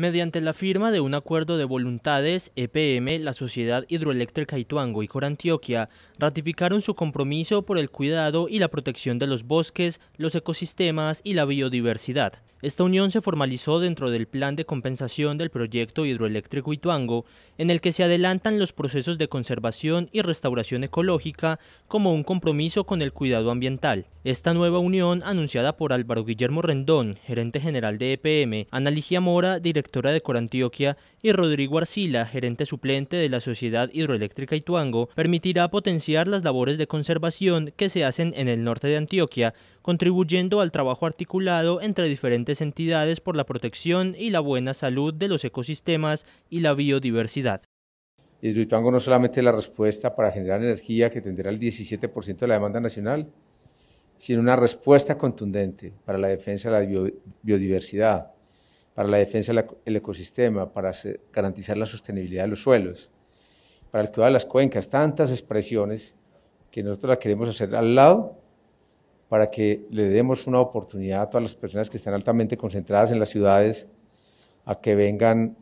Mediante la firma de un acuerdo de voluntades, EPM, la Sociedad Hidroeléctrica Ituango y Corantioquia ratificaron su compromiso por el cuidado y la protección de los bosques, los ecosistemas y la biodiversidad. Esta unión se formalizó dentro del plan de compensación del proyecto hidroeléctrico Ituango, en el que se adelantan los procesos de conservación y restauración ecológica como un compromiso con el cuidado ambiental. Esta nueva unión, anunciada por Álvaro Guillermo Rendón, gerente general de EPM, Ana Mora, directora directora de Corantioquia, y Rodrigo Arcila, gerente suplente de la Sociedad Hidroeléctrica Ituango, permitirá potenciar las labores de conservación que se hacen en el norte de Antioquia, contribuyendo al trabajo articulado entre diferentes entidades por la protección y la buena salud de los ecosistemas y la biodiversidad. Ituango no solamente es la respuesta para generar energía que tendrá el 17% de la demanda nacional, sino una respuesta contundente para la defensa de la biodiversidad, para la defensa del ecosistema, para garantizar la sostenibilidad de los suelos, para el cuidado de las cuencas, tantas expresiones que nosotros las queremos hacer al lado para que le demos una oportunidad a todas las personas que están altamente concentradas en las ciudades a que vengan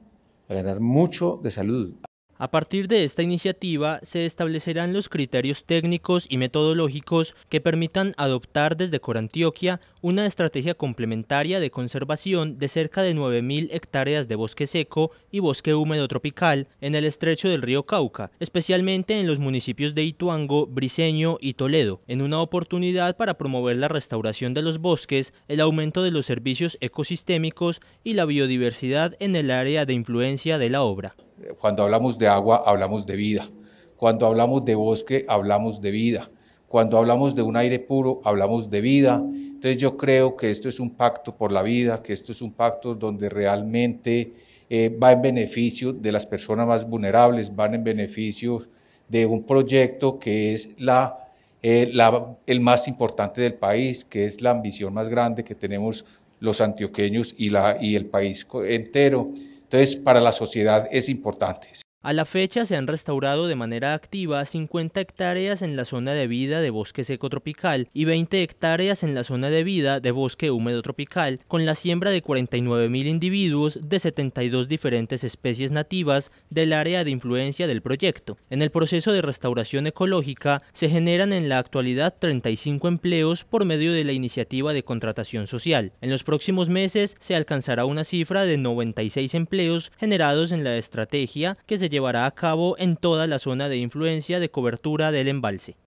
a ganar mucho de salud, a partir de esta iniciativa se establecerán los criterios técnicos y metodológicos que permitan adoptar desde Corantioquia una estrategia complementaria de conservación de cerca de 9.000 hectáreas de bosque seco y bosque húmedo tropical en el estrecho del río Cauca, especialmente en los municipios de Ituango, Briceño y Toledo, en una oportunidad para promover la restauración de los bosques, el aumento de los servicios ecosistémicos y la biodiversidad en el área de influencia de la obra. Cuando hablamos de agua, hablamos de vida. Cuando hablamos de bosque, hablamos de vida. Cuando hablamos de un aire puro, hablamos de vida. Entonces yo creo que esto es un pacto por la vida, que esto es un pacto donde realmente eh, va en beneficio de las personas más vulnerables, van en beneficio de un proyecto que es eh, el más importante del país, que es la ambición más grande que tenemos los antioqueños y el país entero. Entonces, para la sociedad es importante. A la fecha se han restaurado de manera activa 50 hectáreas en la zona de vida de bosque seco tropical y 20 hectáreas en la zona de vida de bosque húmedo tropical, con la siembra de 49.000 individuos de 72 diferentes especies nativas del área de influencia del proyecto. En el proceso de restauración ecológica se generan en la actualidad 35 empleos por medio de la iniciativa de contratación social. En los próximos meses se alcanzará una cifra de 96 empleos generados en la estrategia que se llevará a cabo en toda la zona de influencia de cobertura del embalse.